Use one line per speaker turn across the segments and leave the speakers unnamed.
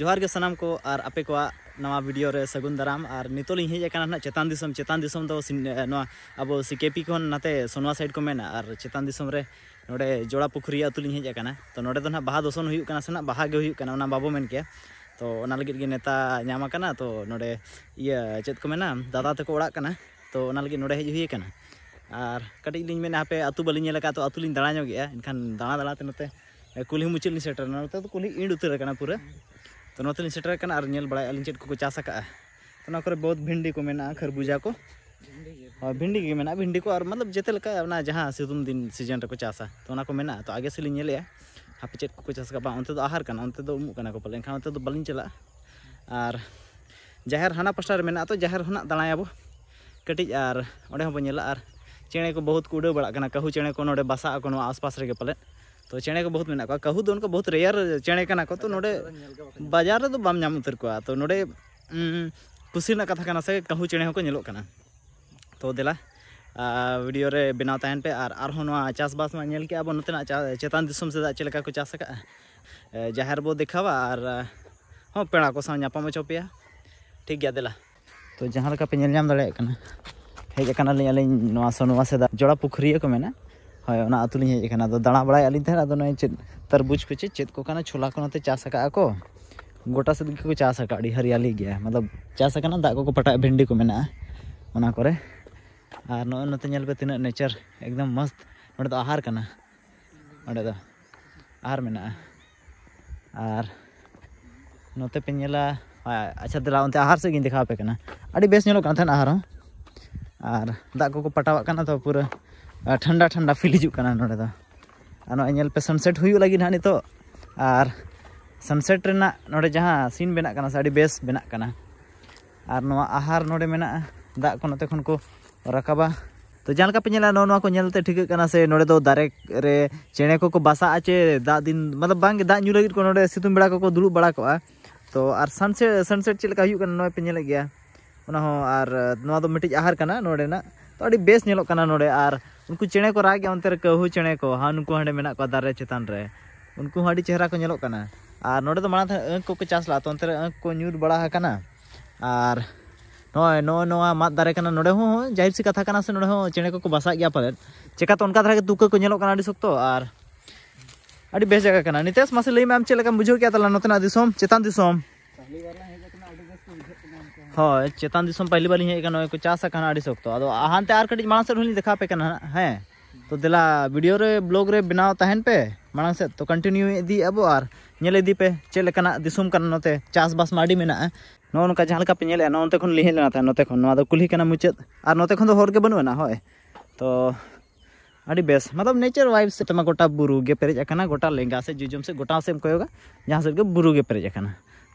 जोहार के सामान को और आपे को नवा वीडियो सगुन दाराम और नितल हेजन हाँ चतान दिसम चतान दिसम तो अब सिकेपी को नाते सोनवा साइड को मैं और चतान दिसम रे नोडे जोड़ा पुखरी अतुल हेजन तो नोडे तो ना बहा दसन होना सेना बहागे होना बाबो मन के तो नेता नाम तो नोडे ये चेक को मेना दादा तक उड़ना तो नोडे हेजना और कटी लिंग मैं हापे अतु बाली तो अतुल दाड़ा इनखान दाड़ा दाड़ा नाते कुल मुचाद नाते तो कुल इंड उतर पूरा तो नौतली तो सेटर करना और नल बड़ा अलिन को चास तो बहुत भिंडी को खरबूजा को और भिंडी के भिंडी को और मतलब जेते लका ना सितुम दिन सीजन रे को चासा तो को तो आगे से लिन हापे चेट को चास उनते तो आहार करना उनते तो करना को पाले खान हाँ, उनते तो बलिन चला और जाहिर हाना पास्टा रे मेना तो जाहिर हना दाणाया बो कटिज और ओडे को बहुत को उड़ा बड़ा कहू चेणे को नोडे बसा को आसपास रे के तो चेड़े को बहुत मे कहू दो बहुत रेयर चेड़े कना को तो नोड़े बाजार तो बाम नाम उतर को तो नोड़े खुशी कथा कर कहू चेड़े को नेलो कना तो देला वीडियो रे बनाव तहन पे और आर हो नवा चासबास के अब ना चेतान दिसम से दा को चाष का जाहर बो देखा और हाँ पेड़ा को सा नापा पे ठीक है देला तो जहाँ पे नेल दिन दड़े कना सोनवा से जोड़ा पुखरिया को मेना हाँ आतुली हजना दाणा बड़ा अली तरबूज को चे चेत को छोला को चास को गोटा सद को चास हरियाली गया मतलब चास दाग को पटा भिंडी को मेना और नोनपे तना नेचर एकदम मस्त ना तो आहार करना आहार और नोते पे अच्छा दिला आहार सी देखा पे बेस आहार दाग को पटावा तो पूरा ठंडा ठंडा फिल हजना नोपे सनसेट हुई ना नित और सनसेट ना जहाँ सीन बना बेस आहार नोड़े मेना दाग को नाते को रकाबा तो जहाँपेलते ठीकना से नोड़े दो दारे रे चेड़े को बासा चे दा दिन मतलब बांग दा नू लगे को नोड़े सितुम बेड़ा को दुड़ बड़ा को तो सनसेट सनसेट चलना पे गया और मिट्टी आहार करना नोड़े ना तो बेस नील नोड़े और उनको चेड़े को रागे अंत कहू चेड़े को हाँ उनको हाँ मेना दारे चितान उनको हाँ चेहरा को नोल और नोड़े तो माँ अंक को चाला तो अंतर अंक को नूर बड़ा और ना मद दारे नोड़े जाहिर सी कथा से नोड़े चेड़े को बसा गया पाले चेका तो उनका दारे तुका को नोल सक्त और अभी बेस जगह नितेश मासे लैम चलकर बुझे गया तला चितान ᱦᱳᱭ ᱪᱮᱛᱟᱱ ᱫᱤᱥᱚᱢ ᱯᱟᱹᱦᱤᱞ ᱵᱟᱨ ᱞᱤᱧ ᱦᱮᱡ ᱟᱠᱟᱱᱟ ᱱᱚᱜᱼᱚᱭ ᱠᱚ ᱪᱟᱥ ᱟᱠᱟᱱᱟ ᱟᱹᱰᱤ ᱥᱚᱠᱛᱚ ᱟᱫᱚ ᱦᱟᱱᱛᱮ ᱟᱨ ᱠᱟᱹᱴᱤᱡ ᱢᱟᱲᱟᱝ ᱥᱮᱫ ᱦᱚᱸᱞᱤᱧ ᱫᱮᱠᱷᱟᱣ ᱯᱮ ᱠᱟᱱᱟ ᱦᱮᱸ ᱛᱚ ᱫᱮᱞᱟ ᱵᱷᱤᱰᱤᱭᱳ ᱨᱮ ᱵᱞᱚᱜ ᱨᱮ ᱵᱮᱱᱟᱣ ᱛᱟᱦᱮᱱ ᱯᱮ ᱢᱟᱲᱟᱝ ᱥᱮᱫ ᱛᱚ ᱠᱚᱱᱴᱤᱱᱤᱭᱩ ᱤᱫᱤ ᱟᱵᱚ ᱟᱨ ᱧᱮᱞ ᱤᱫᱤ ᱯᱮ ᱪᱮᱫ ᱞᱮᱠᱟᱱᱟᱜ ᱫᱤᱥᱚᱢ ᱠᱟᱱᱟ ᱱᱚᱛᱮ ᱪᱟᱥᱵᱟᱥ ᱢᱟ ᱟᱹᱰᱤ ᱢᱮᱱᱟᱜᱼᱟ ᱱᱚᱜᱼᱚ ᱱᱚᱝᱠᱟ ᱡᱟᱦᱟᱸ ᱞᱮᱠᱟ ᱯᱮ ᱧᱮᱞᱮᱜᱼᱟ ᱱᱚᱛᱮ ᱠᱷᱚᱱ ᱞᱤᱧ ᱦᱮᱡ ᱞᱮᱱᱟ ᱛᱟᱦᱮᱸ ᱱᱚᱛᱮ ᱠᱷᱚᱱ ᱱᱚᱣᱟ ᱫᱚ ᱠᱩᱞᱦᱤ ᱠᱟᱱᱟ ᱢᱩᱪᱟᱹᱫ ᱟᱨ ᱱᱚᱛᱮ ᱠᱷᱚᱱ ᱫᱚ ᱦᱚᱨ ᱜᱮ ᱵᱟᱹᱱᱩᱜ ᱟᱱᱟ ᱦᱳᱭ ᱛᱚ अभी बेस मतलब नेचर वाइब से तमा गोटा बुरु गे पेरेज गोटा लेंगा से जुजुम से गोटा से कोयोगा जहाँ से बुरु गे पेरेज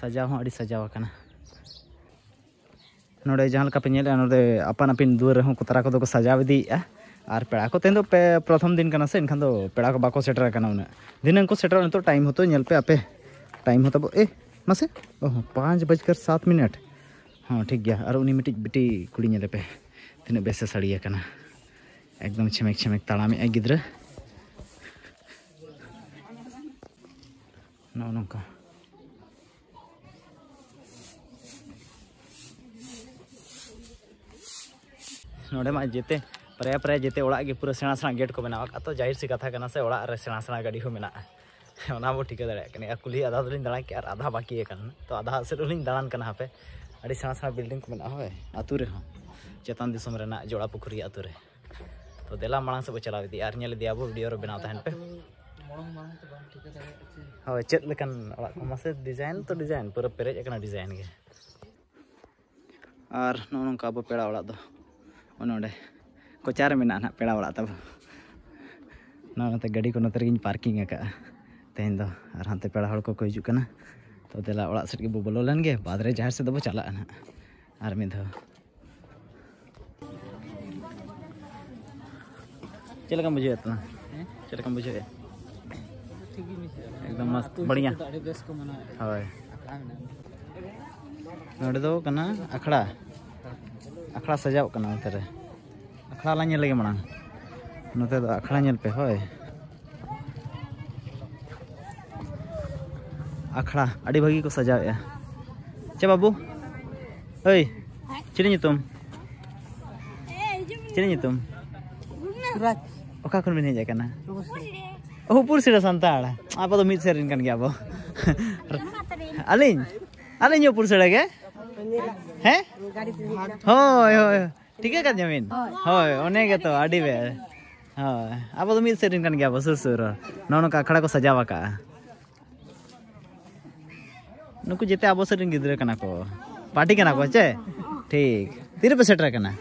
सजाव हाँ ना नोड़े जहाँ पे नोड़े अपन दुआर कोतरा को सजाव और पेड़ को तेन पे प्रथम दिन से इनखान पेड़ को बाको सेटर उन्हें दिन को सेटर नित टाइम हतो पे आपे टाइम हतो ए मासे ओह पाँच बजकर सात मिनट हाँ ठीक गया और उन्हीं मिट्टी बिटी कुड़ी नेपे तीन बेसे साड़ी एकदम छमेक छमेक तड़ाम गिद्रा नौ नौका nore ma jete pre pre jete ora ge pura sena gate kubena. mena wak ato jair sikata kana se ora re sena sena gadi ho mena ona bo tike dala kene akuli ada dali dala ke ada baki e kana to ada se dali dala kana hape ari sena building kubena. mena ho e ature ho cetan di somre na jola pukuri ature to dala ma nang se bo cela wedi ari nyale dia bo video ro bena ta hen pe Hau cek lekan alat komasit desain tu desain pura pere cek kena desain ke. Ar nonong kabo pera alat tu. कोचार में ना पेड़ वाला तब ना गाड़ी को नगे parking का तेन दो हाथ पेड़ हड़को को हजू करना तो तेला सेट के बोलो लेन गे बाद जहर से बो चला ना और मिद चलक बुझे तो चलक बुझे एकदम मस्त बढ़िया हाँ नोड़ दो अखड़ा अखड़ा सजाव करना तेरे अखड़ा ला नेले मना तो अखड़ा नेल पे अखड़ा भागी को सजावे चे बाबू ओय चिड़िया तुम चिड़िया ओका खन बिने जाकना ऊपर आप तो मित सेरिन कन के ᱦᱮᱸ ᱦᱳᱭ ᱦᱳᱭ ᱴᱷᱤᱠᱟᱹ ᱠᱟᱫ ᱧᱟᱢᱤᱱ ᱦᱳᱭ ᱚᱱᱮ ᱜᱮᱛᱚ ᱟᱹᱰᱤ ᱵᱮ ᱦᱳᱭ ᱟᱵᱚ ᱫᱚ ᱢᱤᱫ ᱥᱮᱫ ᱨᱮᱱ ᱠᱟᱱ ᱜᱮᱭᱟ ᱵᱚ ᱥᱩᱨ ᱱᱚᱜᱼᱚ ᱱᱚᱝᱠᱟ ᱟᱠᱷᱲᱟ ᱠᱚ ᱥᱟᱡᱟᱣ ᱟᱠᱟᱜᱼᱟ ᱱᱩᱠᱩ ᱡᱮᱛᱮ ᱟᱵᱚ ᱥᱮᱫ ᱨᱮᱱ ᱜᱤᱫᱽᱨᱟᱹ ᱠᱟᱱᱟ ᱠᱚ ᱯᱟᱴᱤ ᱠᱟᱱᱟ ᱠᱚ ᱪᱮ ᱴᱷᱤᱠ ᱛᱤᱨᱮ ᱯᱮ ᱥᱮᱴᱮᱨ ᱠᱟᱱᱟ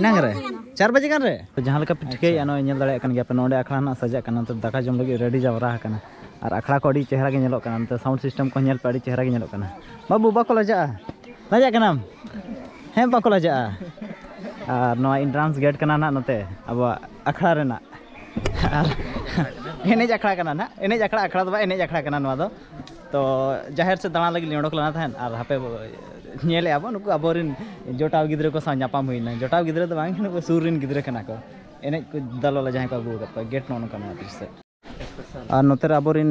ᱮᱱᱟᱝ ᱨᱮ चार बजे गन रे तो जहाँ लगा पिटके यानो इन दड़े कन गया पे नोडे अखड़ा ना सजा कना तो दखा जम लगी रेडी जावरा कना और आखड़ा को चेहरा के नलोक साउंड सिसटम को चेहरा के बाबू बाको लजा लजा कर हम बाको लजा और इंट्रांस गेट कर नाते अब अखड़ा रहा एनेज अखड़ा ना एनेज आखड़ा अखड़ा तो एनेज अखड़ा करना ना तो जाहिर से दाणा लगे उड़ोक लेना था और हापे नेले अब नुक अब जटाव गिद्र को सापाम होना जटाव गिद्रे तो सुरन गिद्रे को एनेज को दलोले जहाँ को अगुक गेट नौ नौ तीस ᱟᱨ ᱱᱚᱛᱮ ᱨᱮ ᱟᱵᱚᱨᱮᱱ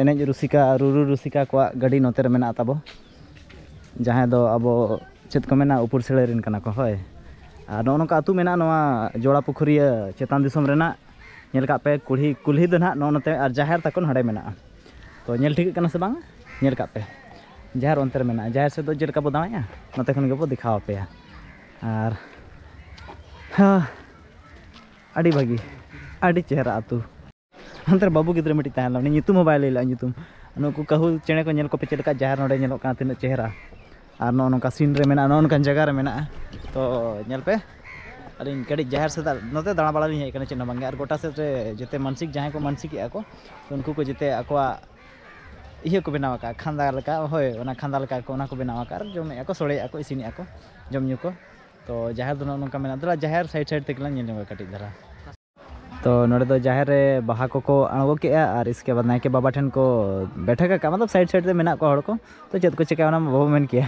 ᱮᱱᱮᱡ ᱨᱩᱥᱤᱠᱟ ᱨᱩᱨᱩ ᱨᱩᱥᱤᱠᱟ ᱠᱚᱣᱟᱜ ᱜᱟᱹᱰᱤ ᱱᱚᱛᱮ ᱨᱮ ᱢᱮᱱᱟᱜ ᱛᱟᱵᱚ ᱡᱟᱦᱟᱸᱭ ᱫᱚ ᱟᱵᱚ ᱪᱮᱫ ᱠᱚ ᱢᱮᱱᱟ ᱩᱯᱩᱨ ᱥᱮᱲᱮ ᱨᱮᱱ ᱠᱟᱱᱟ ᱠᱚ ᱦᱳᱭ ᱟᱨ ᱱᱚᱜᱼᱚ ᱱᱚᱝᱠᱟ ᱟᱹᱛᱩ ᱢᱮᱱᱟᱜᱼᱟ ᱱᱚᱣᱟ ᱡᱚᱲᱟ ᱯᱩᱠᱷᱩᱨᱤᱭᱟᱹ ᱪᱮᱛᱟᱱ ᱫᱤᱥᱚᱢ ᱨᱮᱱᱟᱜ ᱧᱮᱞ ᱠᱟᱜ ᱯᱮ ᱠᱩᱞᱦᱤ ᱠᱩᱞᱦᱤ ᱫᱚ ᱱᱟᱦᱟᱜ ᱱᱚᱜᱼᱚ ᱱᱚᱛᱮ ᱟᱨ ᱡᱟᱦᱮᱨ ᱛᱟᱠᱚ ᱦᱟᱸᱰᱮ ᱢᱮᱱᱟᱜᱼᱟ ᱛᱚ ᱧᱮᱞ ᱴᱷᱤᱠᱟᱹᱜ ᱠᱟᱱᱟ ᱥᱮ ᱵᱟᱝ ᱧᱮᱞ ᱠᱟᱜ ᱯᱮ ᱡᱟᱦᱮᱨ ᱚᱱᱛᱮ ᱨᱮ ᱢᱮᱱᱟᱜᱼᱟ ᱡᱟᱦᱮᱨ ᱥᱮᱫ ᱫᱚ ᱪᱮᱫ ᱞᱮᱠᱟ ᱵᱚ ᱫᱟᱬᱟᱭᱟ ᱱᱚᱛᱮ ᱠᱷᱚᱱ ᱜᱮᱵᱚ ᱫᱮᱠᱷᱟᱣ ᱟᱯᱮᱭᱟ ᱟᱨ ᱟᱹᱰᱤ ᱵᱷᱟᱹᱜᱤ ᱟᱹᱰᱤ ᱪᱮᱦᱨᱟ ᱟᱹᱛᱩ ᱚᱱᱛᱮ ᱨᱮ ᱵᱟᱹᱵᱩ ᱜᱤᱫᱽᱨᱟᱹ ᱢᱤᱫᱴᱤᱡ ᱛᱟᱦᱮᱸ ᱞᱮᱱᱟ ᱩᱱᱤ ᱧᱩᱛᱩᱢ ᱦᱚᱸ ᱵᱟᱭ ᱞᱟᱹᱭ ᱞᱮᱫᱼᱟ ᱧᱩᱛᱩᱢ ᱱᱩᱠᱩ ᱠᱟᱹᱦᱩ ᱪᱮᱬᱮ ᱠᱚ ᱧᱮᱞ ᱠᱚᱯᱮ ᱪᱮᱫ ᱞᱮᱠᱟ ᱡᱟᱦᱮᱨ ᱱᱚᱰᱮ ᱧᱮᱞᱚᱜ ᱠᱟᱱᱟ ᱛᱤᱱᱟᱹᱜ ᱪᱮᱦᱨᱟ ᱟᱨ ᱱᱚᱜᱼᱚ ᱱᱚᱝᱠᱟ ᱥᱤᱱ ᱨᱮ ᱢᱮᱱᱟᱜᱼᱟ ᱱᱚᱜᱼᱚ ᱱᱚᱝᱠᱟᱱ ᱡᱟᱭᱜᱟ ᱨᱮ ᱢᱮᱱᱟᱜᱼᱟ ᱛᱚ ᱧᱮᱞ ᱯᱮ ᱟᱹᱞᱤᱧ ᱠᱟᱹᱴᱤᱡ ᱡᱟᱦᱮᱨ ᱥᱮᱫ ᱱᱚᱛᱮ ᱫᱟᱬᱟ ᱵᱟᱲᱟ ᱞᱤᱧ ᱦᱮᱡ ᱠᱟᱱᱟ ᱪᱮᱫ ᱦᱚᱸ ᱵᱟᱝᱜᱮ ᱟᱨ ᱜᱚᱴᱟ ᱥᱮᱫ ᱨᱮ ᱡᱮᱛᱮ ᱢᱟᱱᱥᱤᱠ ᱡᱟᱦᱟᱸᱭ ᱠᱚ ᱢᱟᱱᱥᱤᱠᱮᱜᱼᱟ ᱠᱚ ᱩᱱᱠᱩ ᱠᱚ ᱡᱮᱛᱮ ᱟᱠᱚᱣᱟᱜ ᱤᱭᱟᱹ ᱠᱚ ᱵᱮᱱᱟᱣ ᱟᱠᱟᱫᱼᱟ ᱠᱷᱟᱸᱫᱟ ᱞᱮᱠᱟ ᱦᱳᱭ ᱚᱱᱟ ᱠᱷᱟᱸᱫᱟ ᱞᱮᱠᱟ ᱠᱚ ᱚᱱᱟ ᱠᱚ ᱵᱮᱱᱟᱣ ᱟᱠᱟᱫᱼᱟ ᱟᱨ ᱡᱚᱢᱮᱜᱼᱟ ᱠᱚ ᱥᱚᱲᱮᱭᱮᱜᱼᱟ ᱠᱚ ᱤᱥᱤᱱᱮᱜᱼᱟ ᱠᱚ ᱡᱚᱢᱼᱧᱩ ᱠᱚ ᱛᱚ ᱡᱟᱦᱮᱨ ᱫᱚ ᱱᱚᱜᱼᱚ ᱱᱚᱝᱠᱟ ᱢᱮᱱᱟᱜᱼᱟ ᱡᱟᱦᱮᱨ ᱥᱟᱭᱤᱰ ᱥᱟᱭᱤᱰ ᱛᱮᱜᱮᱞᱟᱝ ᱧᱮᱞ ᱧᱚᱜᱟ ᱠᱟᱹᱴᱤᱡ ᱫᱷᱟᱨᱟ तो नोड़े तो जाहिर रे बहा को को अणगो के और इसके बाद नायके बाबा ठन को बैठे का मतलब साइड साइड से मेना को हड़ को तो चेत को चिका बाबो मेन के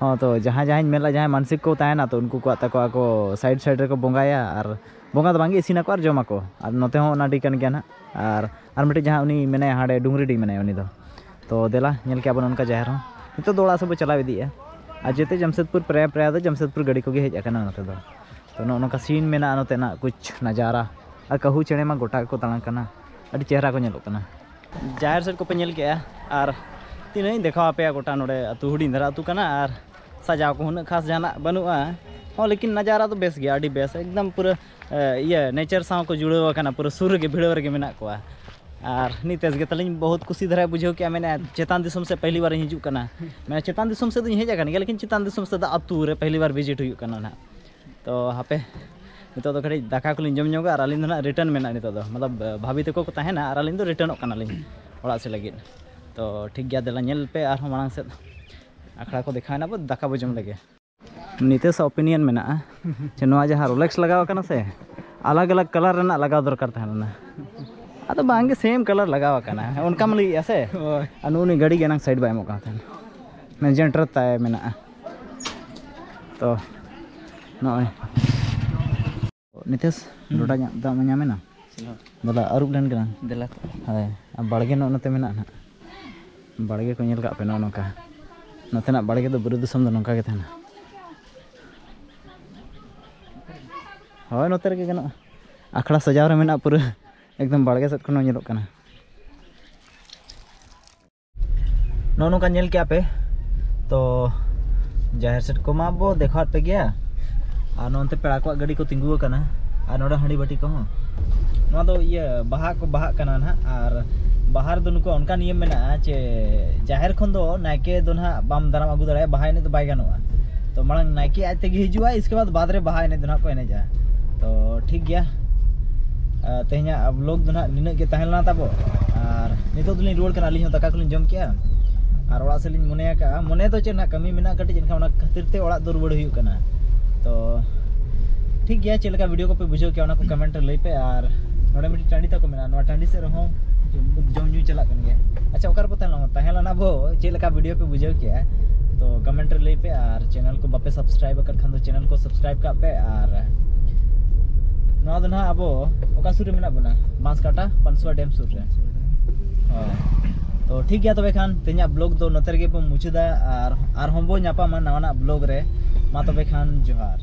हाँ तो जहाँ जहाँ मेला जहाँ मानसिक को तहना तो उनको को को साइड साइड रे को बंगाया और बंगा तो बांगे इसीना को और जमा को और नते हो ना डिकन के ना और और मिटे जहाँ उनी मेने हाड़े डुंगरी डी मेने उनी दो तो।, तो देला नेल के अपन उनका जाहिर हो तो दौड़ा सब चला भी इदिया और जेते जमशेदपुर प्राय प्राय तो जमशेदपुर गाड़ी को हज तो।, तो नो का सीन मेना कुछ नजारा और कहू चेड़े में गोटा को अभी चेहरा को जाहिर सेट को पेल और तीन देखा पे गोटा नोड़े अतु हूँ धरा अतु और सजा को उन्हें खास जहाँ बनूगा हाँ लेकिन नजारा तो बेस गया बेस एकदम पूरा ये नेचर साव को जुड़ाव पूरा सुर के भिड़ाव के मेना को और नितेश तली बहुत कुशी धारा बुझे क्या मैंने चेतान से पहली बार हजना मैं चेतान से तो हजन गया लेकिन चेतान से तो अतु पहली बार विजिट होना तो हापे नितोड़ दाका को जम जो अलग ना रिटर्न में नितोद मतलब भाभी तक को रिटर्न से लगे तो ठीक है दिला पे और मांग सद आखड़ा को देखा बो दाका बो जम लगे नीते ओपिनियन में ना जहाँ रोलेक्स लगवा से अलग अलग कलर लगवा दरकार अब बागे सेम कलर लगवा उनका लगे से नी गी एना साइड बैमें जेंटर तय मे तो नए ᱱᱤᱛᱮᱥ ᱰᱚᱰᱟ ᱧᱟᱢ ᱫᱟᱜ ᱢᱟ ᱧᱟᱢᱮᱱᱟ ᱫᱟᱞᱟ ᱟᱹᱨᱩᱵ ᱞᱮᱱ ᱠᱟᱱᱟ ᱫᱟᱞᱟ ᱦᱳᱭ ᱵᱟᱲᱜᱮ ᱱᱚᱜ ᱱᱚᱛᱮ ᱢᱮᱱᱟᱜᱼᱟ ᱱᱟᱜ ᱵᱟᱲᱜᱮ ᱠᱚ ᱧᱮᱞ ᱠᱟᱜ ᱯᱮ ᱱᱚᱜ ᱱᱚᱝᱠᱟ ᱱᱚᱛᱮᱱᱟᱜ ᱵᱟᱲᱜᱮ ᱫᱚ ᱵᱩᱨᱩ ᱫᱤᱥᱚᱢ ᱫᱚ ᱱᱚᱝᱠᱟ ᱜᱮ ᱛᱟᱦᱮᱱᱟ ᱦᱳᱭ ᱱᱚᱛᱮ ᱨᱮᱜᱮ ᱜᱟᱱᱚᱜᱼᱟ ᱟᱠᱷᱲᱟ ᱥᱟᱡᱟᱣ ᱨᱮ ᱢᱮᱱᱟᱜᱼᱟ ᱯᱩᱨᱟᱹ ᱮᱠᱫᱚᱢ ᱵᱟᱲᱜᱮ ᱥᱮᱫ ᱠᱷᱚᱱ ᱧᱮᱞᱚᱜ ᱠᱟᱱᱟ नौ नौ का नेल क्या पे तो जाहिर सेट को माँ वो देखा पे गया ᱟᱨ ᱱᱚᱱᱛᱮ ᱯᱮᱲᱟ ᱠᱚᱣᱟᱜ ᱜᱟᱹᱰᱤ ᱠᱚ ᱛᱤᱸᱜᱩ ᱟᱠᱟᱱᱟ ᱟᱨ ᱱᱚᱰᱮ ᱦᱟᱺᱰᱤ ᱵᱟᱹᱴᱤ ᱠᱚᱦᱚᱸ ᱱᱚᱣᱟ ᱫᱚ ᱤᱭᱟᱹ ᱵᱟᱦᱟ ᱠᱚ ᱵᱟᱦᱟᱜ ᱠᱟᱱᱟ ᱱᱟᱦᱟᱜ ᱟᱨ ᱵᱟᱦᱟ ᱨᱮᱫᱚ ᱱᱩᱠᱩ ᱚᱱᱠᱟ ᱱᱤᱭᱚᱢ ᱢᱮᱱᱟᱜᱼᱟ ᱡᱮ ᱡᱟᱦᱮᱨ ᱠᱷᱚᱱ ᱫᱚ ᱱᱟᱭᱠᱮ ᱫᱚ ᱱᱟᱦᱟᱜ ᱵᱟᱢ ᱫᱟᱨᱟᱢ ᱟᱹᱜᱩ ᱫᱟᱲᱮᱭᱟᱜᱼᱟ ᱵᱟᱦᱟ ᱮᱱᱮᱡ ᱫᱚ ᱵᱟᱭ ᱜᱟᱱᱚᱜᱼᱟ ᱛᱚ ᱢᱟᱲᱟᱝ ᱱᱟᱭᱠᱮ ᱟᱡ ᱛᱮᱜᱮ ᱦᱤᱡᱩᱜᱼᱟ ᱤᱥᱠᱮ ᱵᱟᱫ ᱵᱟᱫ ᱨᱮ ᱵᱟᱦᱟ ᱮᱱᱮᱡ ᱫᱚ ᱱᱟᱦᱟᱜ ᱠᱚ ᱮᱱᱮᱡᱟ ᱛᱚ ᱴᱷᱤक ᱜᱮᱭᱟ ᱛᱮᱦᱮᱧᱟᱜ ᱵᱞᱚᱜ ᱫᱚ ᱱᱟᱦᱟᱜ ᱱᱤᱱᱟᱹᱜ ᱜᱮ ᱛᱟᱦᱮᱸ ᱞᱮᱱᱟ ᱛᱟᱵᱚ ᱟᱨ ᱱᱤᱛᱚᱜ ᱫᱚᱞᱤᱧ ᱨᱩᱣᱟᱹᱲ ᱠᱟᱱᱟ ᱟᱹᱞᱤᱧ ᱦᱚᱸ ᱫᱟᱠᱟ ᱠᱚᱞᱤᱧ ᱡᱚᱢ ᱠᱮᱜᱼᱟ ᱟᱨ ᱚᱲᱟᱜ ᱥᱮᱫ ᱞᱤᱧ ᱢᱚᱱᱮ ᱟᱠᱟᱜᱼᱟ ᱢᱚᱱᱮ ᱫᱚ ᱪᱮᱫ ᱱᱟᱜ ᱠᱟᱹᱢᱤ ᱢᱮᱱᱟᱜᱼᱟ ᱠᱟᱹᱴᱤᱡ ᱮᱱᱠᱷᱟᱱ ᱚᱱᱟ ᱠᱷᱟᱹᱛᱤᱨ ᱛᱮ ᱚᱲᱟᱜ ᱫᱚ ᱨᱩᱣᱟᱹᱲ ᱦᱩᱭᱩᱜ ᱠᱟᱱᱟ तो ठीक है चल का वीडियो को पे बुझे क्या कमेंट लई पे और तो अच्छा, ना मिट्टी टाँडी तक मेरा टाँडी से रहो जम जू चल अच्छा वो पोलना बो चलका वीडियो पे बुझे क्या तो कमेंट लई पे और चैनल को बापे सब्सक्राइब कर खान चैनल तो को सब्सक्राइब का पे और ना तो ना अब सुर में बना बांसकाटा पानसुआ डैम सुर हाँ, तो ठीक है तब तो खान तेज ब्लॉग तो नतेगे बो मुछेदा और हम बोपाम नवाना ब्लॉग रहा মাতবে খান জোহার